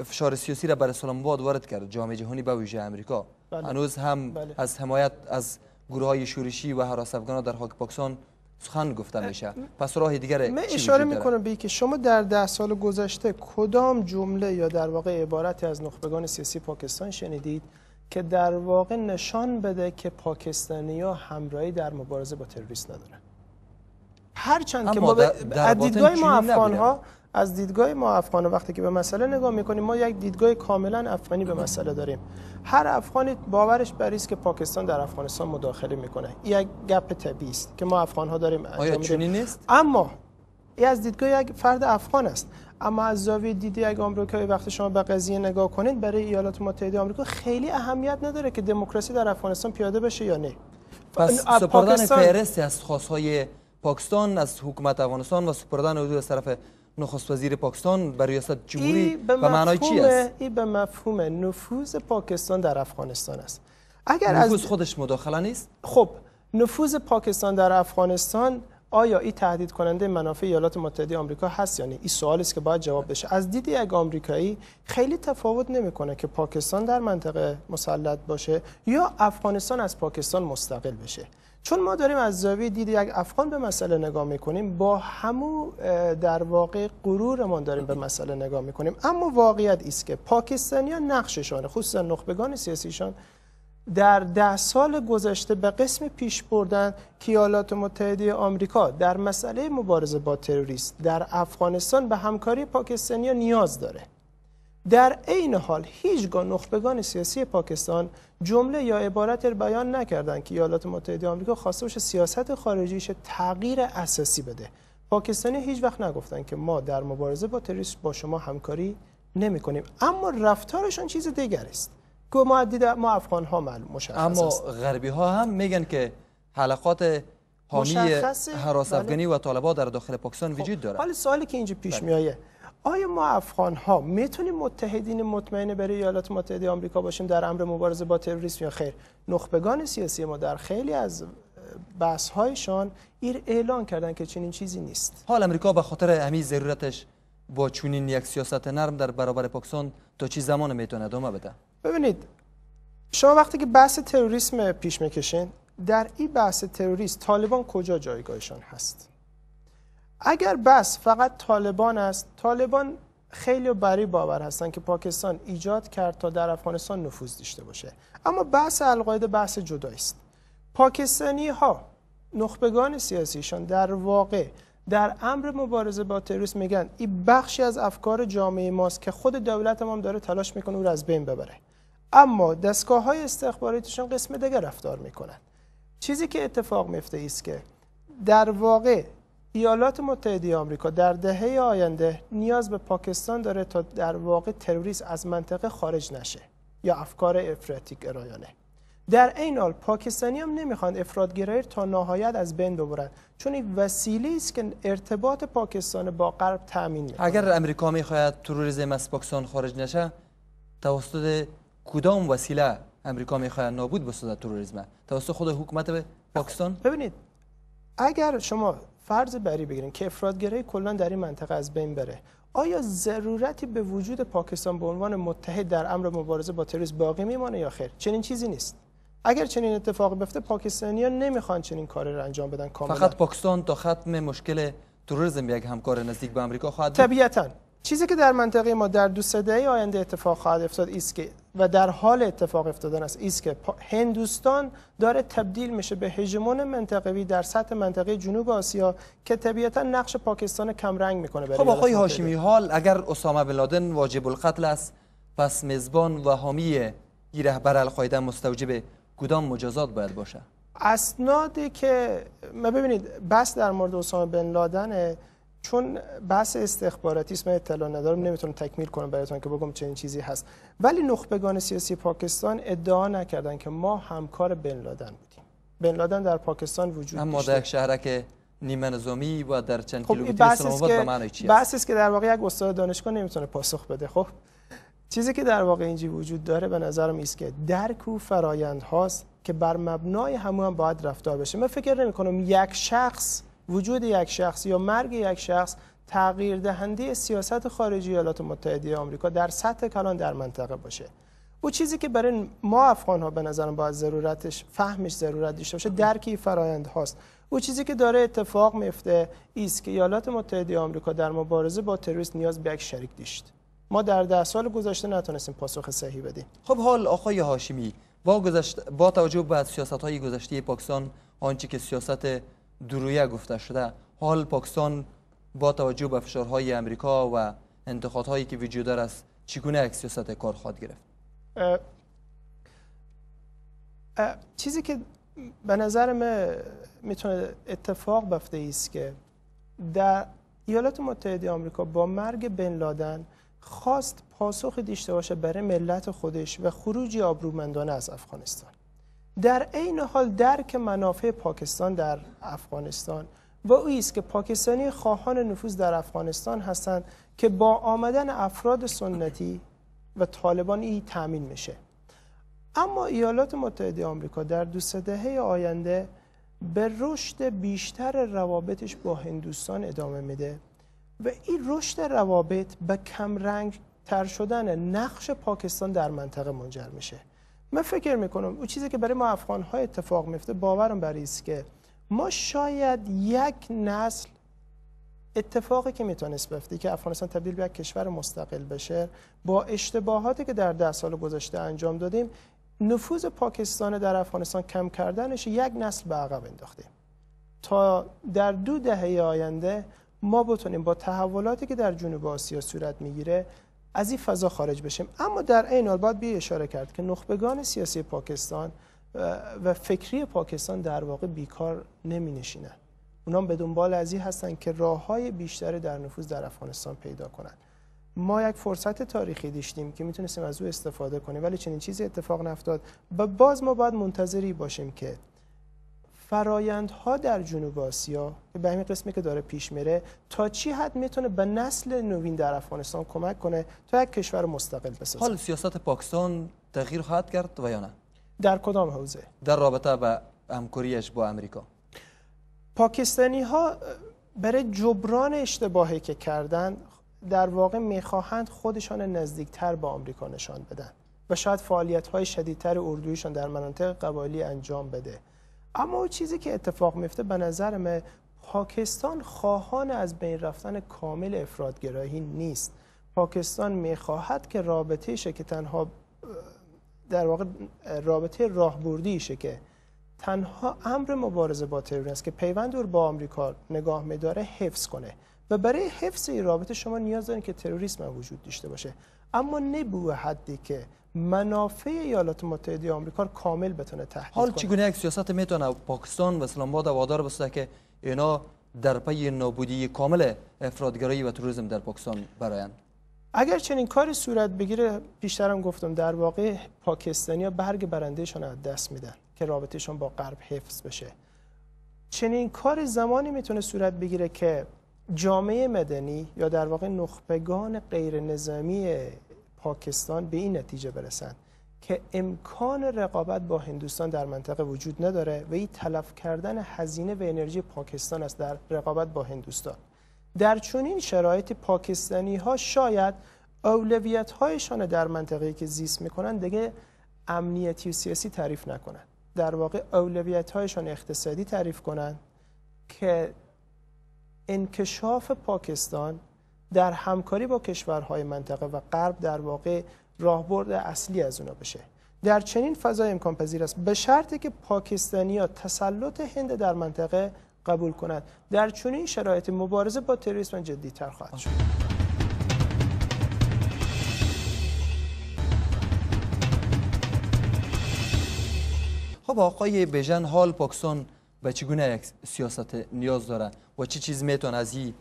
فشار سیاسی را بر اسلام آباد وارد کرد جامعه جهانی به ویژه امریکا بله. هم بله. از حمایت از گروه های شورشی و هراس افغان در خاک پاکستان سخن گفته میشه پس راه دیگر من اشاره میکنم به اینکه شما در ده سال گذشته کدام جمله یا در واقع عبارتی از نخبگان سیاسی پاکستان شنیدید که در واقع نشان بده که پاکستانی ها همراهی در مبارزه با تروریست ندارن هرچند که ما در دیدگاه ما افغان ها از دیدگاه ما افغان وقتی که به مسئله نگاه میکنیم ما یک دیدگاه کاملا افغانی به مسئله داریم هر افغانی باورش بر است که پاکستان در افغانستان مداخله میکنه یک گپ طبیعی است که ما افغان ها داریم آیا چنین نیست اما این از دیدگاه یک فرد افغان است اما از زاویه دیدی اگر آمریکایی وقتی شما به قضیه نگاه کنید برای ایالات متحده آمریکا خیلی اهمیت نداره که دموکراسی در افغانستان پیاده بشه یا نه پس سپردن فهرستی از خواستهای پاکستان از حکومت افغانستان و سپردن حدود از طرف نخست وزیر پاکستان به ریاست جمهوری به معنای چی است این به مفهوم نفوذ پاکستان در افغانستان است اگر از... خودش مداخله نیست خب نفوذ پاکستان در افغانستان آیا این تهدید کننده منافع ایالات متحده آمریکا هست یا نه این سوالی است که باید جواب بشه از دید یک آمریکایی خیلی تفاوت نمیکنه که پاکستان در منطقه مسلط باشه یا افغانستان از پاکستان مستقل بشه چون ما داریم از زاویه دید یک افغان به مسئله نگاه میکنیم با همو در واقع غرورمان داریم به مسئله نگاه میکنیم اما واقعیت است که پاکستانیا نقششان خصوصا نخبگان سیاسیشان در ده سال گذشته به قسم پیش بردن که ایالات متحده آمریکا در مسئله مبارزه با تروریست در افغانستان به همکاری پاکستانیا نیاز داره در عین حال هیچگاه نخبگان سیاسی پاکستان جمله یا عبارت بیان نکردند که ایالات متحده آمریکا خواسته باشه سیاست خارجیش تغییر اساسی بده پاکستانی هیچ وقت نگفتن که ما در مبارزه با تروریسم با شما همکاری نمی کنیم اما رفتارشان چیز دیگر است که ما ما افغان ها معلوم مشخص اما غربی ها هم میگن که حلقات حامی حراس بله. افغانی و طالبان در داخل پاکستان خب. وجود دارد حال سوالی که اینجا پیش بله. میایه آیا ما افغان ها میتونیم متحدین مطمئن برای ایالات متحده آمریکا باشیم در امر مبارزه با تروریسم یا خیر نخبگان سیاسی ما در خیلی از بحث هایشان اعلان کردن که چنین چیزی نیست حال آمریکا به خاطر امی ضرورتش با چنین یک سیاست نرم در برابر پاکستان تا چی زمان میتونه ادامه بده ببینید شما وقتی که بحث تروریسم پیش میکشین در این بحث تروریست طالبان کجا جایگاهشان هست اگر بس فقط طالبان است طالبان خیلی بری باور هستن که پاکستان ایجاد کرد تا در افغانستان نفوذ داشته باشه اما بحث القاعده بحث جدا است پاکستانی ها نخبگان سیاسیشان در واقع در امر مبارزه با تروریسم میگن این بخشی از افکار جامعه ماست که خود دولت ما هم داره تلاش میکنه او را از بین ببره اما دستگاه های استخباراتیشون قسم دیگه رفتار میکنن چیزی که اتفاق میفته است که در واقع ایالات متحده آمریکا در دهه آینده نیاز به پاکستان داره تا در واقع تروریسم از منطقه خارج نشه یا افکار افراطی گرایانه در این حال پاکستانی هم نمیخوان گرایی تا نهایت از بین ببرن چون این وسیله است که ارتباط پاکستان با غرب تامین میکنه اگر امریکا میخواهد تروریسم از پاکستان خارج نشه توسط کدام وسیله امریکا میخواهد نابود بسازد تروریسم توسط خود حکومت پاکستان ببینید اگر شما فرض بری بگیریم که افرادگرایی کلا در این منطقه از بین بره آیا ضرورتی به وجود پاکستان به عنوان متحد در امر مبارزه با تروریسم باقی میمانه یا خیر چنین چیزی نیست اگر چنین اتفاقی بیفته پاکستانیا نمیخوان چنین کاری را انجام بدن کاملا فقط پاکستان تا ختم مشکل تروریسم یک همکار نزدیک به آمریکا خواهد طبیعتاً چیزی که در منطقه ما در دو سده آینده اتفاق خواهد افتاد است که و در حال اتفاق افتادن است است که هندوستان داره تبدیل میشه به هژمون منطقوی در سطح منطقه جنوب آسیا که طبیعتا نقش پاکستان کم رنگ میکنه برای خب آقای هاشمی حال اگر اسامه بن لادن واجب القتل است پس مزبان و حامی رهبر القاعده مستوجب کدام مجازات باید باشه اسنادی که ما ببینید بس در مورد اسامه بن لادن چون بحث استخباراتی است من اطلاع ندارم نمیتونم تکمیل کنم براتون که بگم چنین چیزی هست ولی نخبگان سیاسی پاکستان ادعا نکردن که ما همکار بن لادن بودیم بن لادن در پاکستان وجود اما در یک شهرک نیمه نظامی و در چند خب کیلومتری به بحث است که در واقع یک استاد دانشگاه نمیتونه پاسخ بده خب چیزی که در واقع اینجی وجود داره به نظرم ایست که درک و فرایند هاست که بر مبنای همون باید رفتار بشه من فکر نمی یک شخص وجود یک شخص یا مرگ یک شخص تغییر دهنده سیاست خارجی ایالات متحده آمریکا در سطح کلان در منطقه باشه او چیزی که برای ما افغان ها به نظرم باید ضرورتش فهمش ضرورت داشته باشه درکی فرایند هاست او چیزی که داره اتفاق میفته ایست که ایالات متحده آمریکا در مبارزه با تروریسم نیاز به یک شریک داشت ما در ده سال گذشته نتونستیم پاسخ صحیح بدیم خب حال آقای هاشمی با, گذشت... با توجه به سیاست های گذشته پاکستان آنچه که سیاست درویه گفته شده حال پاکستان با توجه به فشارهای امریکا و هایی که وجود دارد چگونه یک سیاست کار خواهد گرفت چیزی که به نظر من میتونه اتفاق بفته است که در ایالات متحده آمریکا با مرگ بن لادن خواست پاسخ دیشته باشه برای ملت خودش و خروجی آبرومندانه از افغانستان در عین حال درک منافع پاکستان در افغانستان و او است که پاکستانی خواهان نفوذ در افغانستان هستند که با آمدن افراد سنتی و طالبان ای تامین میشه اما ایالات متحده آمریکا در دو دهه آینده به رشد بیشتر روابطش با هندوستان ادامه میده و این رشد روابط به کمرنگ تر شدن نقش پاکستان در منطقه منجر میشه من فکر میکنم او چیزی که برای ما افغان ها اتفاق میفته باورم برای است که ما شاید یک نسل اتفاقی که میتونست بفته که افغانستان تبدیل به یک کشور مستقل بشه با اشتباهاتی که در ده سال گذشته انجام دادیم نفوذ پاکستان در افغانستان کم کردنش یک نسل به عقب انداختیم تا در دو دهه آینده ما بتونیم با تحولاتی که در جنوب آسیا صورت میگیره از این فضا خارج بشیم اما در این حال باید بی اشاره کرد که نخبگان سیاسی پاکستان و فکری پاکستان در واقع بیکار نمی نشینند. اونا به دنبال از این هستن که راه های بیشتر در نفوذ در افغانستان پیدا کنند. ما یک فرصت تاریخی داشتیم که میتونستیم از او استفاده کنیم ولی چنین چیزی اتفاق نفتاد و باز ما باید منتظری باشیم که فرایندها در جنوب آسیا به همین قسمی که داره پیش میره تا چی حد میتونه به نسل نوین در افغانستان کمک کنه تا یک کشور مستقل بسازه حال سیاست پاکستان تغییر خواهد کرد و یا نه در کدام حوزه در رابطه با همکاریش با امریکا پاکستانی ها برای جبران اشتباهی که کردن در واقع میخواهند خودشان نزدیکتر به آمریکا نشان بدن و شاید فعالیت های شدیدتر اردویشان در مناطق قبایلی انجام بده اما چیزی که اتفاق میفته به نظرم پاکستان خواهان از بین رفتن کامل افرادگرایی نیست پاکستان میخواهد که رابطهشه که تنها در واقع رابطه راهبردیشه که تنها امر مبارزه با تروریسم است که پیوند با آمریکا نگاه میداره حفظ کنه و برای حفظ این رابطه شما نیاز دارین که تروریسم وجود داشته باشه اما نه حدی که منافع ایالات متحده آمریکا رو کامل بتونه تهدید کنه حال چگونه یک سیاست میتونه پاکستان و اسلام آباد وادار بسته که اینا در پی نابودی کامل افرادگرایی و توریسم در پاکستان برایند اگر چنین کاری صورت بگیره پیشترم گفتم در واقع پاکستانیا برگ برندهشون از دست میدن که رابطهشون با غرب حفظ بشه چنین کار زمانی میتونه صورت بگیره که جامعه مدنی یا در واقع نخبگان غیر نظامی پاکستان به این نتیجه برسند که امکان رقابت با هندوستان در منطقه وجود نداره و این تلف کردن هزینه و انرژی پاکستان است در رقابت با هندوستان در چنین شرایط پاکستانی ها شاید اولویت هایشان در منطقه که زیست میکنن دیگه امنیتی و سیاسی تعریف نکنند در واقع اولویت هایشان اقتصادی تعریف کنند که انکشاف پاکستان در همکاری با کشورهای منطقه و غرب در واقع راهبرد اصلی از اونا بشه در چنین فضای امکان پذیر است به شرطی که پاکستانیا تسلط هند در منطقه قبول کنند در چنین شرایط مبارزه با تروریسم تر خواهد شد خب آقای بژن حال پاکستان به چگونه یک سیاست نیاز داره و چه چی چیز میتون از این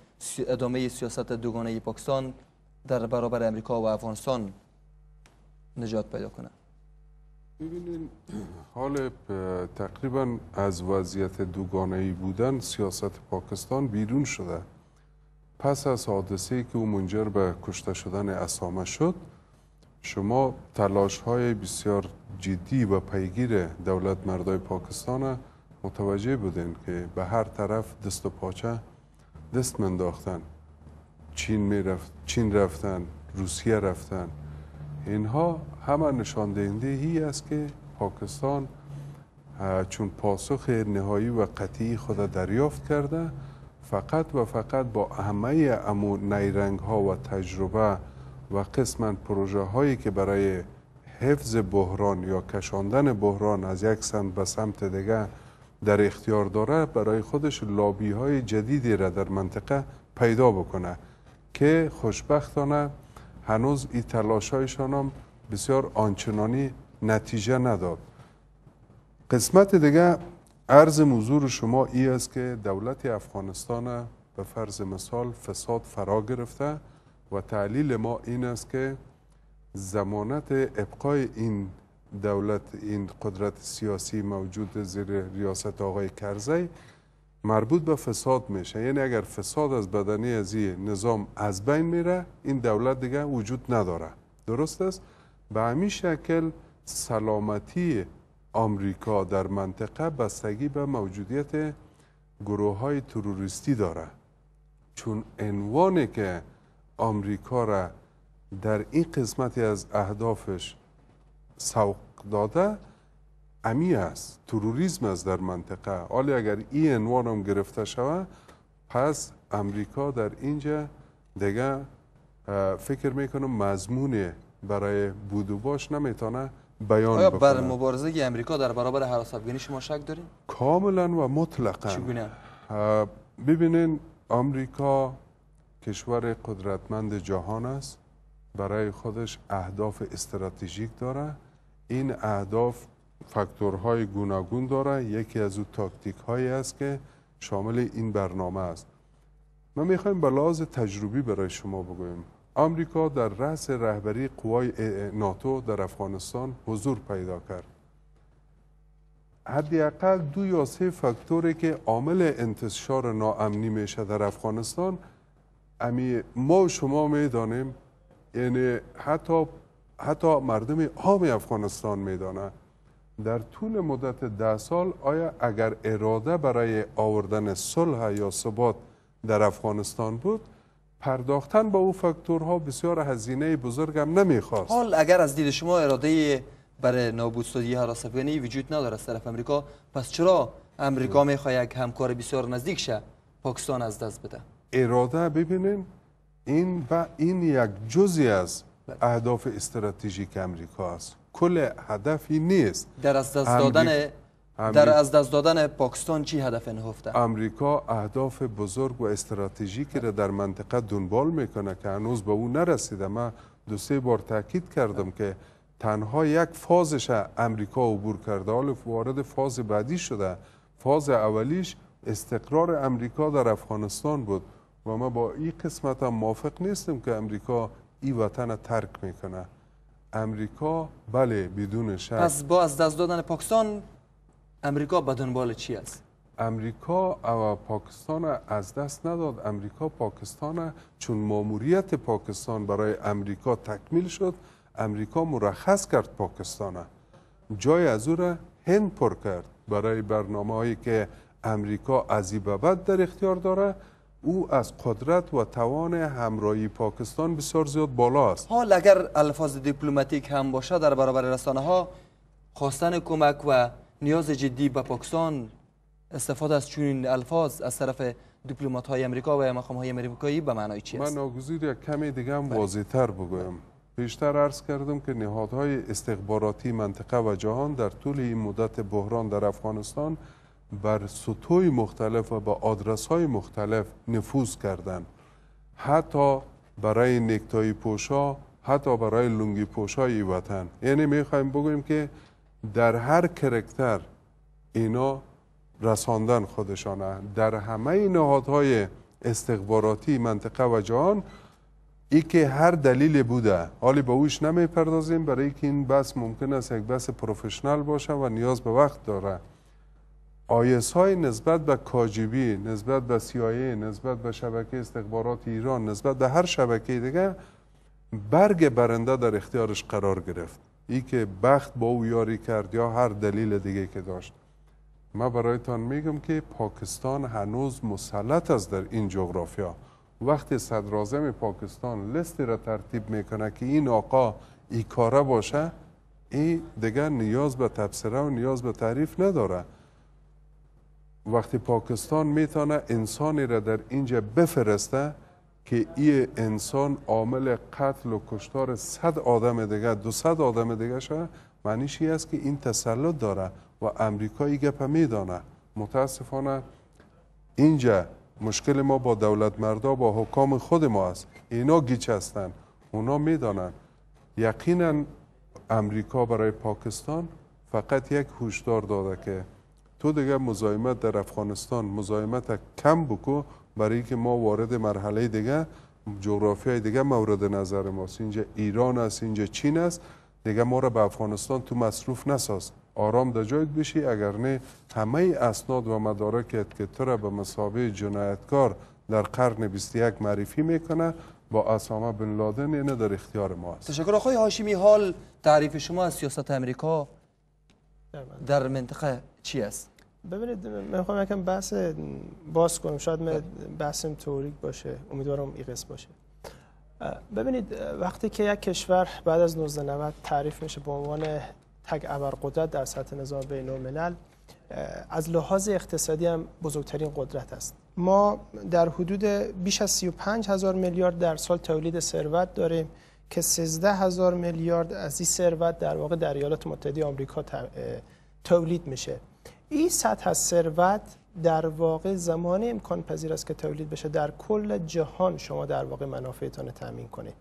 ادامه سیاست دوگانه پاکستان در برابر امریکا و افغانستان نجات پیدا کنه ببینید حال تقریبا از وضعیت دوگانه ای بودن سیاست پاکستان بیرون شده پس از حادثه ای که او منجر به کشته شدن اسامه شد شما تلاش های بسیار جدی و پیگیر دولت مردای پاکستان متوجه بودین که به هر طرف دست و پاچه دست منداختن چین می رفت، چین رفتن روسیه رفتن اینها همه نشان دهنده ای است که پاکستان چون پاسخ نهایی و قطعی خود دریافت کرده فقط و فقط با همه امو نیرنگ ها و تجربه و قسمت پروژه هایی که برای حفظ بحران یا کشاندن بحران از یک سمت به سمت دیگه در اختیار داره برای خودش لابی های جدیدی را در منطقه پیدا بکنه که خوشبختانه هنوز این تلاش هایشان هم بسیار آنچنانی نتیجه نداد قسمت دیگه عرض موضوع شما ای است که دولت افغانستان به فرض مثال فساد فرا گرفته و تعلیل ما این است که زمانت ابقای این دولت این قدرت سیاسی موجود زیر ریاست آقای کرزی مربوط به فساد میشه یعنی اگر فساد از بدنی از این نظام از بین میره این دولت دیگه وجود نداره درست است به همین شکل سلامتی آمریکا در منطقه بستگی به موجودیت گروه های تروریستی داره چون عنوانی که آمریکا را در این قسمتی از اهدافش سوق داده امی است تروریسم است در منطقه حالی اگر این عنوان هم گرفته شود پس امریکا در اینجا دیگه فکر میکنم مضمون برای بود و باش نمیتونه بیان آیا بر مبارزه امریکا در برابر حراس افغانی شما شک دارین کاملا و مطلقا چگونه ببینین آمریکا کشور قدرتمند جهان است برای خودش اهداف استراتژیک داره این اهداف فاکتورهای گوناگون داره یکی از او تاکتیک هایی است که شامل این برنامه است ما میخوایم به لحاظ تجربی برای شما بگویم آمریکا در رأس رهبری قوای ناتو در افغانستان حضور پیدا کرد حداقل دو یا سه فاکتوری که عامل انتشار ناامنی میشه در افغانستان امی ما و شما میدانیم یعنی حتی حتی مردم عام افغانستان میدانه در طول مدت ده سال آیا اگر اراده برای آوردن صلح یا ثبات در افغانستان بود پرداختن با او فاکتورها بسیار هزینه بزرگم نمیخواست حال اگر از دید شما اراده برای نابودی هر حراس وجود نداره از طرف امریکا پس چرا امریکا بله. میخواه یک همکار بسیار نزدیک شه پاکستان از دست بده اراده ببینیم این و این یک جزی از اهداف استراتژیک امریکا است کل هدفی نیست در از دست دادن در از دست دادن پاکستان چی هدف نهفته امریکا اهداف بزرگ و استراتژیکی را در منطقه دنبال میکنه که هنوز به او نرسیده من دو سه بار تاکید کردم که تنها یک فازش امریکا عبور کرده حال وارد فاز بعدی شده فاز اولیش استقرار امریکا در افغانستان بود و ما با این قسمت هم موافق نیستیم که امریکا این وطن ترک میکنه امریکا بله بدون شرط پس با از دست دادن پاکستان امریکا به دنبال چی است امریکا او پاکستان از دست نداد امریکا پاکستان چون ماموریت پاکستان برای امریکا تکمیل شد امریکا مرخص کرد پاکستان جای از او را هند پر کرد برای برنامه هایی که امریکا از بعد در اختیار داره او از قدرت و توان همراهی پاکستان بسیار زیاد بالا است حال اگر الفاظ دیپلماتیک هم باشه در برابر رسانه ها خواستن کمک و نیاز جدی به پاکستان استفاده از چنین الفاظ از طرف دیپلمات های امریکا و مقام های امریکایی به معنای چی است من ناگزیر یک کمی دیگه هم بله. تر بگویم پیشتر عرض کردم که نهادهای استخباراتی منطقه و جهان در طول این مدت بحران در افغانستان بر سطوح مختلف و به آدرس های مختلف نفوذ کردند حتی برای نکتای پوشا حتی برای لنگی های وطن یعنی میخوایم بگویم که در هر کرکتر اینا رساندن خودشانه در همه نهادهای استخباراتی منطقه و جهان ای که هر دلیل بوده حالی با اوش نمیپردازیم برای که این بس ممکن است یک بس پروفشنال باشه و نیاز به وقت داره آیس های نسبت به کاجیبی نسبت به سیایه نسبت به شبکه استخبارات ایران نسبت به هر شبکه دیگه برگ برنده در اختیارش قرار گرفت ای که بخت با او یاری کرد یا هر دلیل دیگه که داشت من برایتان میگم که پاکستان هنوز مسلط است در این جغرافیا وقتی صدرازم پاکستان لستی را ترتیب میکنه که این آقا ای کاره باشه ای دیگر نیاز به تبصره و نیاز به تعریف نداره وقتی پاکستان میتونه انسانی را در اینجا بفرسته که این انسان عامل قتل و کشتار صد آدم دیگه دو صد آدم دیگه شه معنیش این است که این تسلط داره و امریکا این گپ میدانه متاسفانه اینجا مشکل ما با دولت مردا با حکام خود ما است اینا گیچ هستن اونا میدانن یقینا امریکا برای پاکستان فقط یک هوشدار داده که تو دیگه مزایمت در افغانستان مزایمت کم بکو برای که ما وارد مرحله دیگه های دیگه مورد نظر ماست اینجا ایران است اینجا چین است دیگه ما را به افغانستان تو مصروف نساز آرام در جایت بشی اگر نه همه اسناد و مدارکت که تو را به مسابقه جنایتکار در قرن 21 معرفی میکنه با اسامه بن لادن اینه در اختیار ما است تشکر آقای هاشمی حال تعریف شما از سیاست امریکا در منطقه چی است؟ ببینید من میخوام یکم بحث باز کنم شاید من بحثم توریک باشه امیدوارم ایقس باشه ببینید وقتی که یک کشور بعد از 1990 تعریف میشه به عنوان تگ قدرت در سطح نظام بین الملل از لحاظ اقتصادی هم بزرگترین قدرت است ما در حدود بیش از 35 هزار میلیارد در سال تولید ثروت داریم که 13 هزار میلیارد از این ثروت در واقع در ایالات متحده آمریکا تولید میشه این سطح از ثروت در واقع زمان امکان پذیر است که تولید بشه در کل جهان شما در واقع منافعتان تامین کنید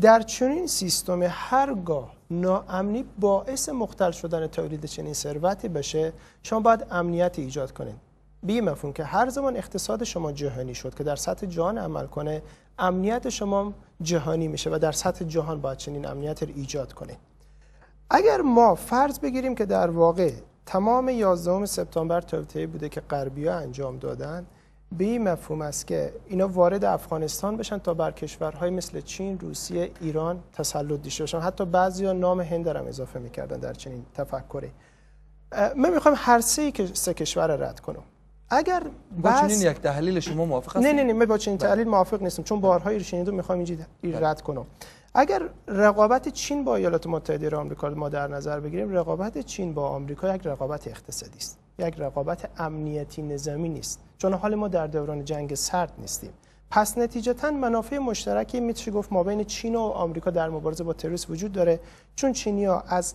در چنین سیستم هرگاه ناامنی باعث مختل شدن تولید چنین ثروتی بشه شما باید امنیت ایجاد کنید به مفهوم که هر زمان اقتصاد شما جهانی شد که در سطح جهان عمل کنه امنیت شما جهانی میشه و در سطح جهان باید چنین امنیت رو ایجاد کنه. اگر ما فرض بگیریم که در واقع تمام 11 سپتامبر توطئه بوده که غربیا انجام دادن به این مفهوم است که اینا وارد افغانستان بشن تا بر کشورهای مثل چین، روسیه، ایران تسلط داشته باشن حتی بعضیا نام هند هم اضافه میکردن در چنین تفکری ما میخوام هر سه سه کشور رد کنم اگر با چنین یک تحلیل شما موافق هستید نه نه نه من با چنین بله. تحلیل موافق نیستم چون بارها ایرشنیدو میخوام اینجوری بله. رد کنم اگر رقابت چین با ایالات متحده را آمریکا ما در نظر بگیریم رقابت چین با آمریکا یک رقابت اقتصادی است یک رقابت امنیتی نظامی نیست چون حال ما در دوران جنگ سرد نیستیم پس نتیجتا منافع مشترکی میشه گفت ما بین چین و آمریکا در مبارزه با تروریسم وجود داره چون چینیا از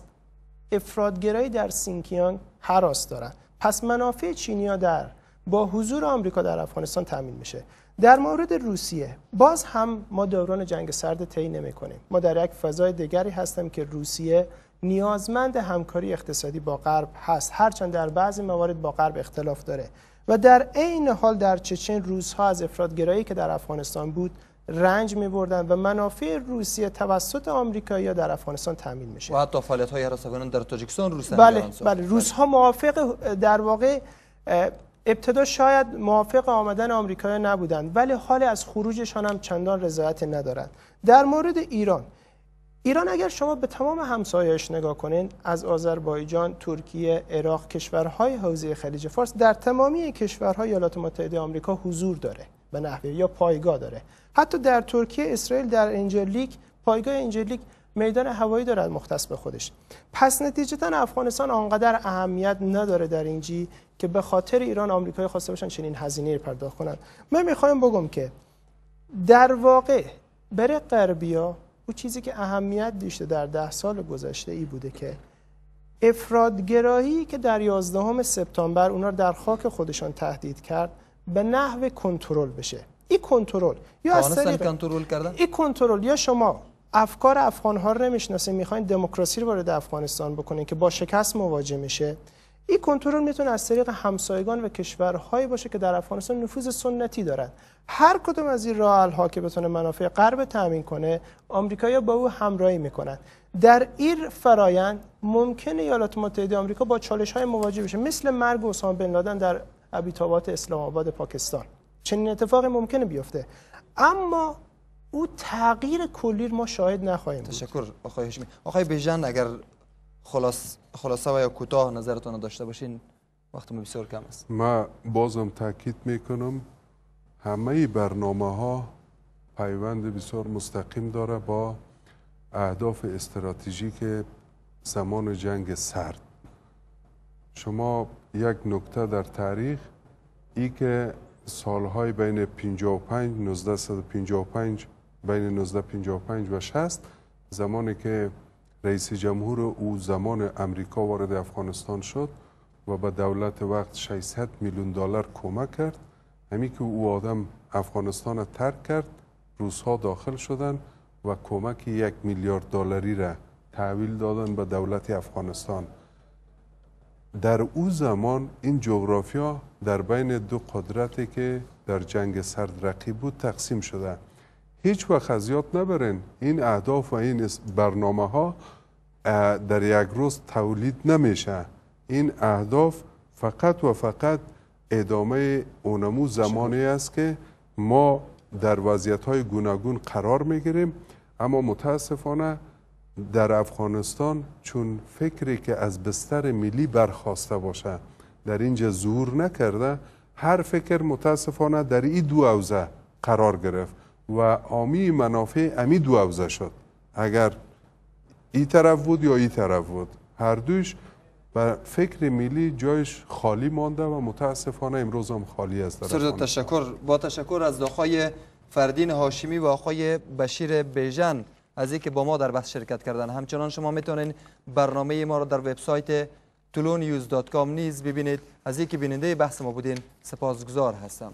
افرادگرایی در سینکیانگ حراس دارن پس منافع چینیا در با حضور آمریکا در افغانستان تامین میشه در مورد روسیه باز هم ما دوران جنگ سرد طی نمی‌کنیم ما در یک فضای دیگری هستیم که روسیه نیازمند همکاری اقتصادی با غرب هست هرچند در بعضی موارد با غرب اختلاف داره و در عین حال در چچن روزها از گرایی که در افغانستان بود رنج می بردن و منافع روسیه توسط یا در افغانستان تامین میشه و حتی فعالیت های در تاجیکستان روس بله بله روس ها بله. موافق در واقع ابتدا شاید موافق آمدن آمریکا نبودند ولی حال از خروجشان هم چندان رضایت ندارند در مورد ایران ایران اگر شما به تمام همسایهش نگاه کنین از آذربایجان، ترکیه، عراق، کشورهای حوزه خلیج فارس در تمامی کشورهای ایالات متحده آمریکا حضور داره به نحوه یا پایگاه داره حتی در ترکیه اسرائیل در انجلیک پایگاه انجلیک میدان هوایی دارد مختص به خودش پس نتیجتا افغانستان آنقدر اهمیت نداره در اینجی که به خاطر ایران آمریکایی خواسته باشن چنین هزینه رو پرداخت کنند من میخوایم بگم که در واقع برای غربیا او چیزی که اهمیت داشته در ده سال گذشته ای بوده که افرادگرایی که در 11 سپتامبر اونا در خاک خودشان تهدید کرد به نحو کنترل بشه این کنترل یا از کنترل کردن این کنترل یا شما افکار افغان ها رو نمیشناسه میخواین دموکراسی رو وارد افغانستان بکنین که با شکست مواجه میشه این کنترل میتونه از طریق همسایگان و کشورهایی باشه که در افغانستان نفوذ سنتی دارن هر کدوم از این راه ها که بتونه منافع غرب تامین کنه آمریکا یا با او همراهی میکنن در این فرایند ممکنه ایالات متحده آمریکا با چالش های مواجه بشه مثل مرگ اسامه بن لادن در ابیتابات اسلام آباد پاکستان چنین اتفاقی ممکنه بیفته اما او تغییر کلی ما شاهد نخواهیم تشکر آقای هاشمی آقای بیژن اگر خلاص خلاصه و یا کوتاه نظرتون رو داشته باشین ما بسیار کم است ما بازم تاکید میکنم همه برنامه ها پیوند بسیار مستقیم داره با اهداف استراتژیک زمان جنگ سرد شما یک نکته در تاریخ ای که سالهای بین 55 1955 بین 1955 و 60 زمانی که رئیس جمهور او زمان امریکا وارد افغانستان شد و به دولت وقت 600 میلیون دلار کمک کرد همین که او آدم افغانستان ترک کرد روزها داخل شدند و کمک یک میلیارد دلاری را تحویل دادن به دولت افغانستان در او زمان این جغرافیا در بین دو قدرتی که در جنگ سرد رقیب بود تقسیم شده هیچ وقت از یاد نبرین این اهداف و این برنامه ها در یک روز تولید نمیشه این اهداف فقط و فقط ادامه اونمو زمانی است که ما در وضعیت های گوناگون قرار میگیریم اما متاسفانه در افغانستان چون فکری که از بستر ملی برخواسته باشه در اینجا ظهور نکرده هر فکر متاسفانه در این دو اوزه قرار گرفت و آمی منافع امی دو عوضه شد اگر ای طرف بود یا ای طرف بود هر دوش و فکر ملی جایش خالی مانده و متاسفانه امروز هم خالی است سرزاد تشکر با تشکر از آقای فردین هاشمی و آقای بشیر بیژن از اینکه با ما در بحث شرکت کردن همچنان شما میتونین برنامه ما را در وبسایت tulonius.com نیز ببینید از اینکه بیننده بحث ما بودین سپاسگزار هستم